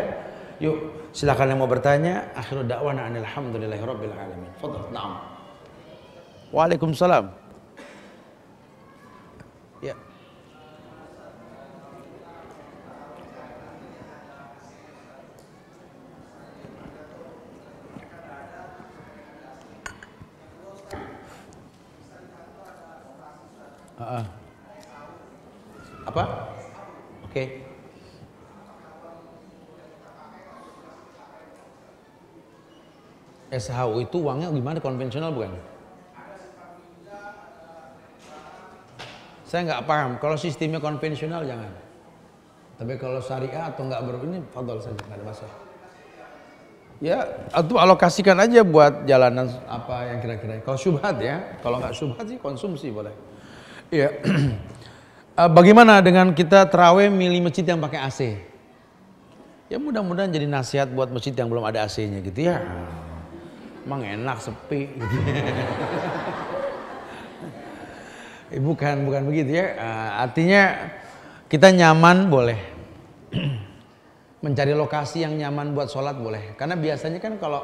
ya. Yuk, silakan yang mau bertanya. Akhirul da'wana alhamdulillahi rabbil alamin. Fadhal. Naam. Waalaikumsalam. Ya. Uh, apa? Oke. Okay. SHU itu uangnya gimana konvensional bukan? Saya nggak paham. Kalau sistemnya konvensional jangan. Tapi kalau syariah atau nggak ber ini fadol saja nggak ada masalah. Ya, atau alokasikan aja buat jalanan apa yang kira-kira. Kalau subhat ya, kalau nggak subhat sih konsumsi boleh. Iya. Eh, bagaimana dengan kita terawih milih masjid yang pakai AC? Ya mudah-mudahan jadi nasihat buat masjid yang belum ada AC-nya gitu ya emang enak sepi eh, bukan bukan begitu ya eh, artinya kita nyaman boleh mencari lokasi yang nyaman buat sholat boleh karena biasanya kan kalau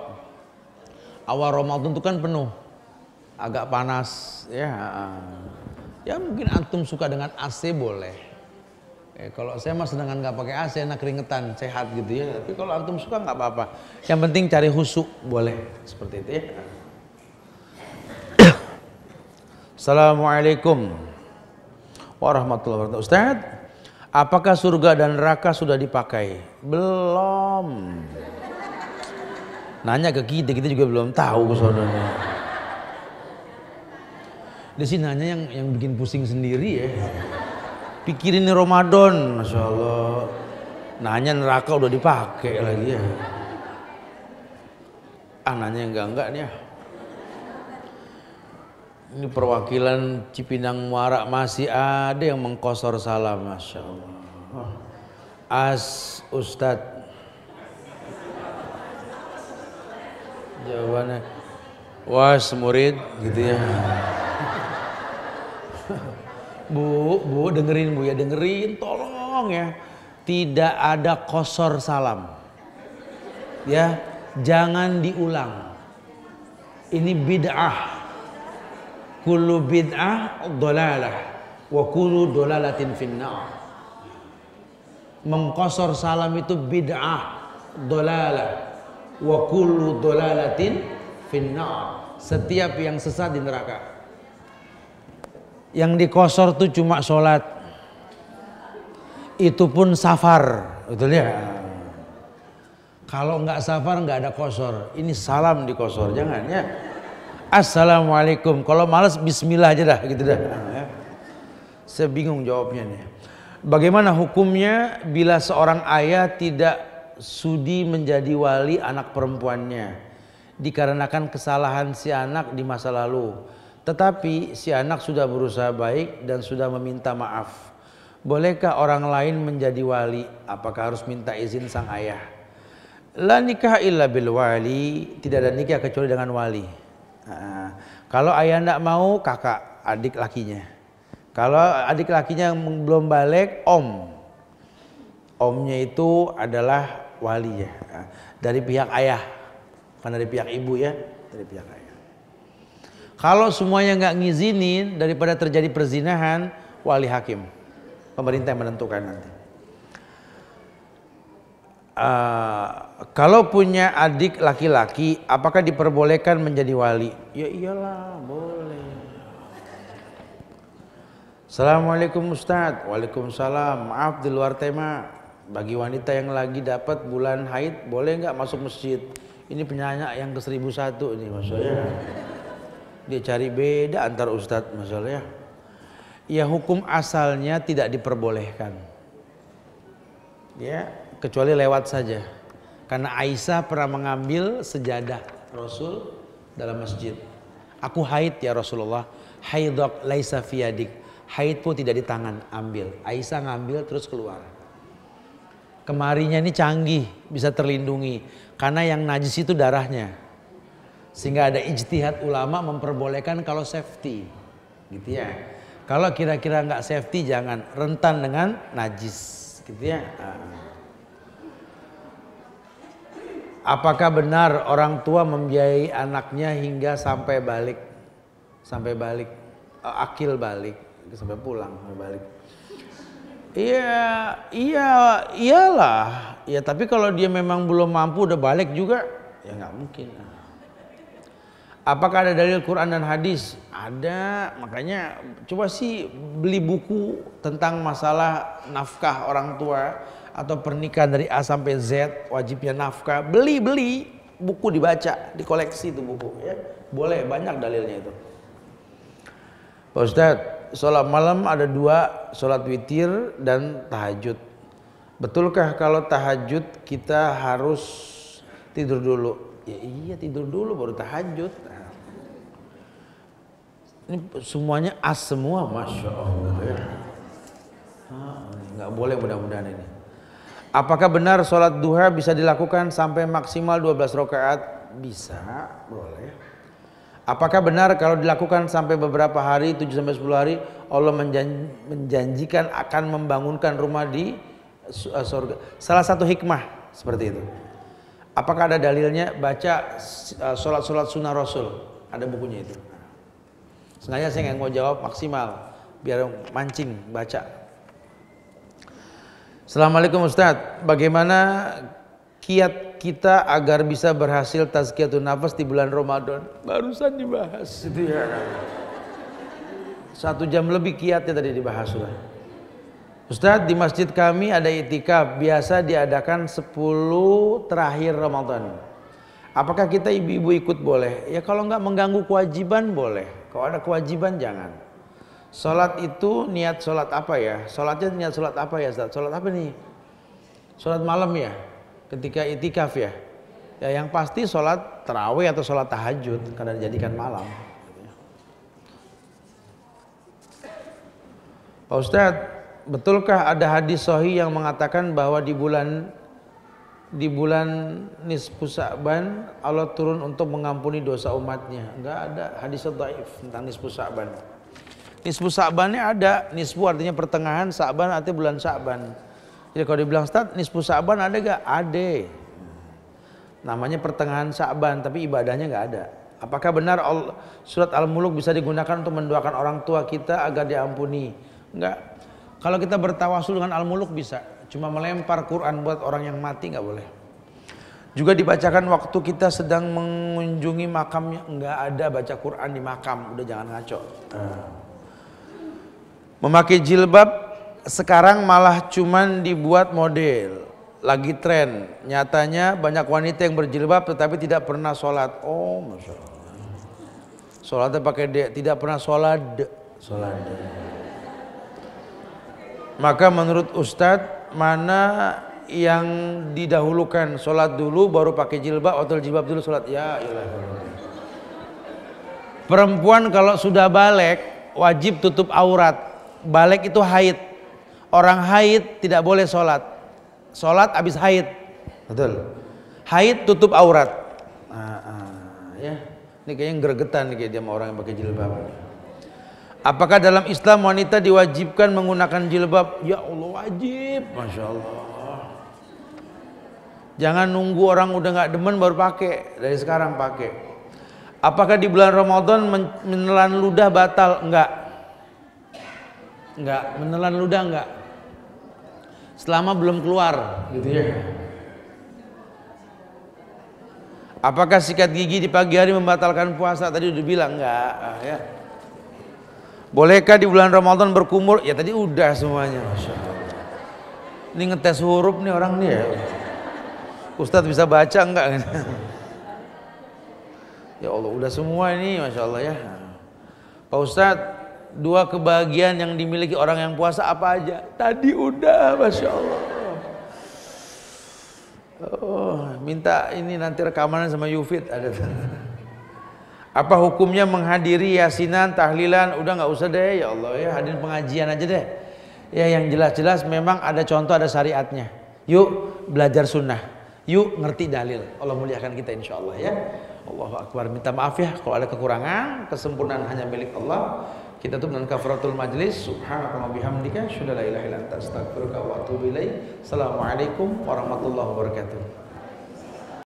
awal Ramadan itu kan penuh agak panas ya eh, ya mungkin antum suka dengan AC boleh Eh, kalau saya mah sedangkan nggak pakai AC, enak keringetan, sehat gitu ya. Tapi kalau antum suka nggak apa-apa. Yang penting cari husuk boleh seperti itu ya. Assalamualaikum warahmatullahi wabarakatuh. Ustaz, apakah surga dan neraka sudah dipakai? Belum. Nanya ke kita, kita juga belum tahu saudara. Di sini nanya yang yang bikin pusing sendiri ya pikirin ini Ramadan Masya Allah nanya neraka udah dipakai lagi ya ah nanya enggak enggak nih ya ini perwakilan Cipinang Muara masih ada yang mengkosor salam Masya Allah As Ustad jawabannya was murid gitu ya Bu, bu dengerin bu ya, dengerin tolong ya. Tidak ada kosor salam. Ya, jangan diulang. Ini bid'ah. Kullu bid'ah dolalah. Wa kullu dolalatin finnar. Mengkosor salam itu bid'ah dolalah. Wa kullu dolalatin finnar. Setiap yang sesat di neraka. Yang dikosor tuh cuma sholat. Itu pun safar, betul ya? Kalau nggak safar nggak ada kosor. Ini salam dikosor, jangan ya. Assalamualaikum. Kalau males bismillah aja dah gitu dah. Ya. Saya bingung jawabnya nih. Bagaimana hukumnya bila seorang ayah tidak sudi menjadi wali anak perempuannya dikarenakan kesalahan si anak di masa lalu? Tetapi si anak sudah berusaha baik dan sudah meminta maaf. Bolehkah orang lain menjadi wali? Apakah harus minta izin sang ayah? La nikah illa bil wali, tidak ada nikah kecuali dengan wali. Nah, kalau ayah tidak mau, kakak, adik lakinya. Kalau adik lakinya yang belum balik, om. Omnya itu adalah wali ya. Ah, dari pihak ayah, bukan dari pihak ibu ya, dari pihak ayah. Kalau semuanya nggak ngizinin daripada terjadi perzinahan, wali hakim. Pemerintah yang menentukan nanti. Uh, kalau punya adik laki-laki, apakah diperbolehkan menjadi wali? Ya iyalah, boleh. Assalamualaikum Ustadz. Waalaikumsalam. Maaf di luar tema. Bagi wanita yang lagi dapat bulan haid, boleh nggak masuk masjid? Ini penyanyi yang ke 1001 ini maksudnya. Dia cari beda antar ustadz masalahnya. Ya hukum asalnya tidak diperbolehkan. Ya, kecuali lewat saja. Karena Aisyah pernah mengambil sejadah Rasul dalam masjid. Aku haid ya Rasulullah. Haidok laisa fiyadik. Haid pun tidak di tangan, ambil. Aisyah ngambil terus keluar. Kemarinya ini canggih, bisa terlindungi. Karena yang najis itu darahnya. Sehingga ada ijtihad ulama memperbolehkan kalau safety. Gitu ya. Kalau kira-kira nggak safety jangan rentan dengan najis. Gitu ya. Ah. Apakah benar orang tua membiayai anaknya hingga sampai balik? Sampai balik. Eh, akil balik. Sampai pulang, sampai balik. Iya, iya, iyalah. Ya tapi kalau dia memang belum mampu udah balik juga, ya nggak mungkin. Apakah ada dalil Quran dan hadis? Ada, makanya coba sih beli buku tentang masalah nafkah orang tua atau pernikahan dari A sampai Z, wajibnya nafkah. Beli, beli buku dibaca, dikoleksi itu buku ya. Boleh, banyak dalilnya itu. Pak Ustadz, sholat malam ada dua, sholat witir dan tahajud. Betulkah kalau tahajud kita harus tidur dulu? Ya iya tidur dulu baru tahajud. Ini semuanya as semua, masya Allah. Ya. Ah, nggak boleh mudah-mudahan ini. Apakah benar sholat duha bisa dilakukan sampai maksimal 12 rakaat? Bisa, boleh. Apakah benar kalau dilakukan sampai beberapa hari, 7 sampai 10 hari, Allah menjanjikan akan membangunkan rumah di eh, surga? Eh, salah satu hikmah seperti itu. Apakah ada dalilnya baca uh, sholat solat sunnah Rasul? Ada bukunya itu. Sebenarnya saya nggak mau jawab maksimal, biar mancing baca. Assalamualaikum Ustadz, bagaimana kiat kita agar bisa berhasil tazkiyatun nafas di bulan Ramadan? Barusan dibahas ya. Satu jam lebih kiatnya tadi dibahas sudah. Ustadz di masjid kami ada itikaf biasa diadakan 10 terakhir Ramadan. Apakah kita ibu-ibu ikut boleh? Ya kalau nggak mengganggu kewajiban boleh. Kalau ada kewajiban jangan. Salat itu niat salat apa ya? Salatnya niat salat apa ya Ustaz? Salat apa nih? Salat malam ya? Ketika itikaf ya? Ya yang pasti salat terawih atau salat tahajud karena dijadikan malam. Pak Ustadz, betulkah ada hadis sahih yang mengatakan bahwa di bulan di bulan nisfu Sa'ban Allah turun untuk mengampuni dosa umatnya. Enggak ada hadis dhaif tentang nisfu Sa'ban. Nisfu Sa'bannya ada, nisfu artinya pertengahan, Sa'ban artinya bulan Sa'ban. Jadi kalau dibilang Ustaz, nisfu Sa'ban ada enggak? Ada. Namanya pertengahan Sa'ban, tapi ibadahnya enggak ada. Apakah benar surat Al-Muluk bisa digunakan untuk mendoakan orang tua kita agar diampuni? Enggak. Kalau kita bertawasul dengan al-muluk bisa, cuma melempar Quran buat orang yang mati nggak boleh. Juga dibacakan waktu kita sedang mengunjungi makamnya, nggak ada baca Quran di makam, udah jangan ngaco. Memakai jilbab sekarang malah cuman dibuat model, lagi tren. Nyatanya banyak wanita yang berjilbab tetapi tidak pernah sholat. Oh, masya Allah. Sholatnya pakai dek, tidak pernah sholat. Sholat. Maka menurut Ustadz mana yang didahulukan sholat dulu baru pakai jilbab atau jilbab dulu sholat ya ilah. Perempuan kalau sudah balik wajib tutup aurat. Balik itu haid. Orang haid tidak boleh sholat. Sholat habis haid. Betul. Haid tutup aurat. Nah, ah, ya. Ini kayaknya gregetan nih kayak dia sama orang yang pakai jilbab. Apakah dalam Islam wanita diwajibkan menggunakan jilbab? Ya Allah wajib, masya Allah. Jangan nunggu orang udah nggak demen baru pakai, dari sekarang pakai. Apakah di bulan Ramadan menelan ludah batal? Enggak. Enggak, menelan ludah enggak. Selama belum keluar, gitu ya. Apakah sikat gigi di pagi hari membatalkan puasa? Tadi udah bilang enggak, ah, ya. Bolehkah di bulan Ramadan berkumur? Ya tadi udah semuanya. Masya Ini ngetes huruf nih orang nih ya. Ustadz bisa baca enggak? ya Allah udah semua ini Masya Allah ya. Pak Ustadz dua kebahagiaan yang dimiliki orang yang puasa apa aja? Tadi udah Masya Allah. Oh, minta ini nanti rekaman sama Yufid ada. Apa hukumnya menghadiri yasinan, tahlilan? Udah nggak usah deh, ya Allah ya hadirin pengajian aja deh. Ya yang jelas-jelas memang ada contoh, ada syariatnya. Yuk belajar sunnah. Yuk ngerti dalil. Allah muliakan kita insya Allah ya. Allah Akbar. Minta maaf ya kalau ada kekurangan, kesempurnaan hanya milik Allah. Kita tutup dengan kafaratul majlis. Subhanallahi bihamdika, syada la ilaha illa anta, Assalamualaikum warahmatullahi wabarakatuh.